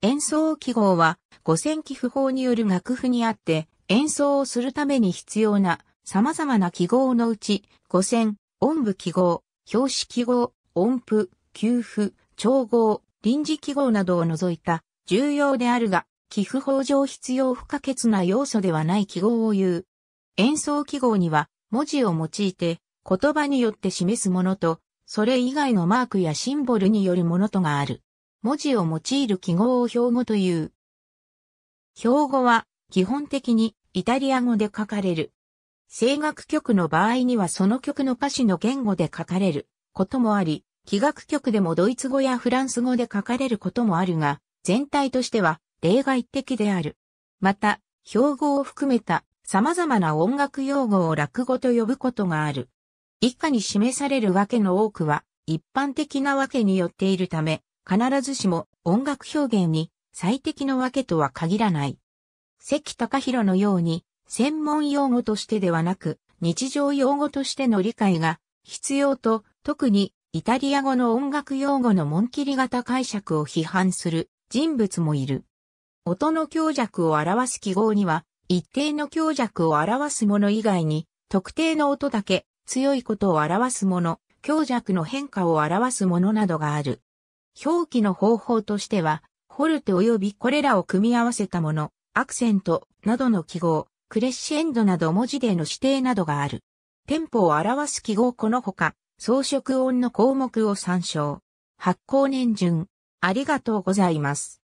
演奏記号は、五線記付法による楽譜にあって、演奏をするために必要な様々な記号のうち、五線、音部記号、表紙記号、音符、給付、調合、臨時記号などを除いた重要であるが、寄付法上必要不可欠な要素ではない記号を言う。演奏記号には文字を用いて言葉によって示すものと、それ以外のマークやシンボルによるものとがある。文字を用いる記号を標語という。標語は基本的にイタリア語で書かれる。声楽曲の場合にはその曲の歌詞の言語で書かれることもあり、器楽曲でもドイツ語やフランス語で書かれることもあるが、全体としては例外的である。また、標語を含めた様々な音楽用語を落語と呼ぶことがある。以下に示されるわけの多くは一般的なわけによっているため、必ずしも音楽表現に最適のわけとは限らない。関隆弘のように、専門用語としてではなく、日常用語としての理解が必要と、特にイタリア語の音楽用語の紋切り型解釈を批判する人物もいる。音の強弱を表す記号には、一定の強弱を表すもの以外に、特定の音だけ強いことを表すもの、強弱の変化を表すものなどがある。表記の方法としては、ホルテ及びこれらを組み合わせたもの、アクセントなどの記号、クレッシェンドなど文字での指定などがある。テンポを表す記号このほか、装飾音の項目を参照。発行年順。ありがとうございます。